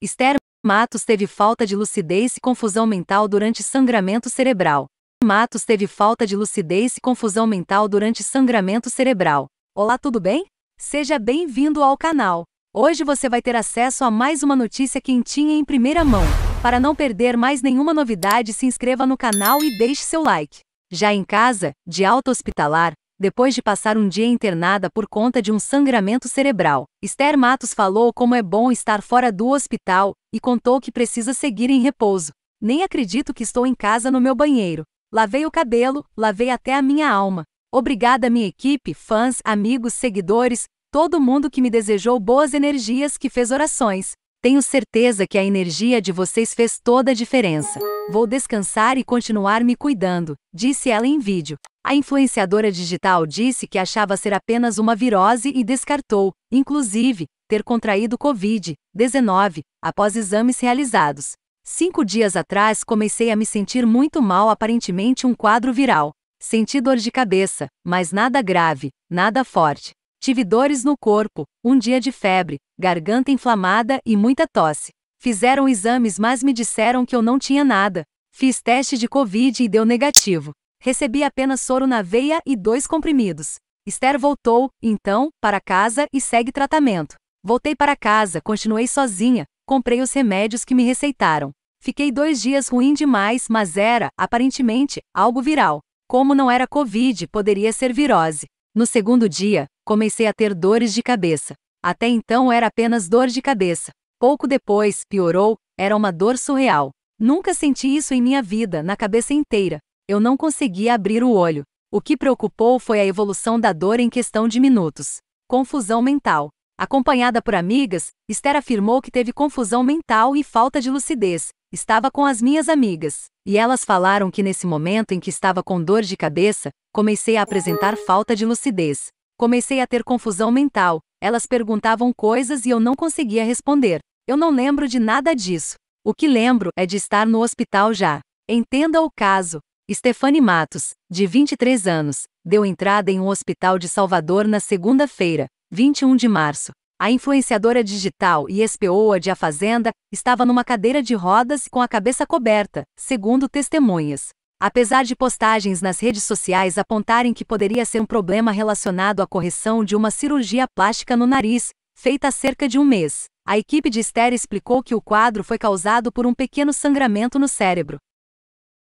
Esther Matos teve falta de lucidez e confusão mental durante sangramento cerebral. Matos teve falta de lucidez e confusão mental durante sangramento cerebral. Olá, tudo bem? Seja bem-vindo ao canal. Hoje você vai ter acesso a mais uma notícia quentinha em primeira mão. Para não perder mais nenhuma novidade, se inscreva no canal e deixe seu like. Já em casa, de alta hospitalar, depois de passar um dia internada por conta de um sangramento cerebral, Esther Matos falou como é bom estar fora do hospital e contou que precisa seguir em repouso. Nem acredito que estou em casa no meu banheiro. Lavei o cabelo, lavei até a minha alma. Obrigada minha equipe, fãs, amigos, seguidores, todo mundo que me desejou boas energias, que fez orações. Tenho certeza que a energia de vocês fez toda a diferença. Vou descansar e continuar me cuidando, disse ela em vídeo. A influenciadora digital disse que achava ser apenas uma virose e descartou, inclusive, ter contraído Covid-19 após exames realizados. Cinco dias atrás comecei a me sentir muito mal, aparentemente um quadro viral. Senti dor de cabeça, mas nada grave, nada forte. Tive dores no corpo, um dia de febre, garganta inflamada e muita tosse. Fizeram exames, mas me disseram que eu não tinha nada. Fiz teste de Covid e deu negativo. Recebi apenas soro na veia e dois comprimidos. Esther voltou, então, para casa e segue tratamento. Voltei para casa, continuei sozinha, comprei os remédios que me receitaram. Fiquei dois dias ruim demais, mas era, aparentemente, algo viral. Como não era Covid, poderia ser virose. No segundo dia, comecei a ter dores de cabeça. Até então era apenas dor de cabeça. Pouco depois, piorou, era uma dor surreal. Nunca senti isso em minha vida, na cabeça inteira. Eu não conseguia abrir o olho. O que preocupou foi a evolução da dor em questão de minutos. Confusão mental. Acompanhada por amigas, Esther afirmou que teve confusão mental e falta de lucidez. Estava com as minhas amigas, e elas falaram que nesse momento em que estava com dor de cabeça, comecei a apresentar falta de lucidez. Comecei a ter confusão mental. Elas perguntavam coisas e eu não conseguia responder. Eu não lembro de nada disso. O que lembro é de estar no hospital já. Entenda o caso. Stefani Matos, de 23 anos, deu entrada em um hospital de Salvador na segunda-feira, 21 de março. A influenciadora digital e ex de A Fazenda estava numa cadeira de rodas com a cabeça coberta, segundo testemunhas. Apesar de postagens nas redes sociais apontarem que poderia ser um problema relacionado à correção de uma cirurgia plástica no nariz, feita há cerca de um mês, a equipe de Esther explicou que o quadro foi causado por um pequeno sangramento no cérebro.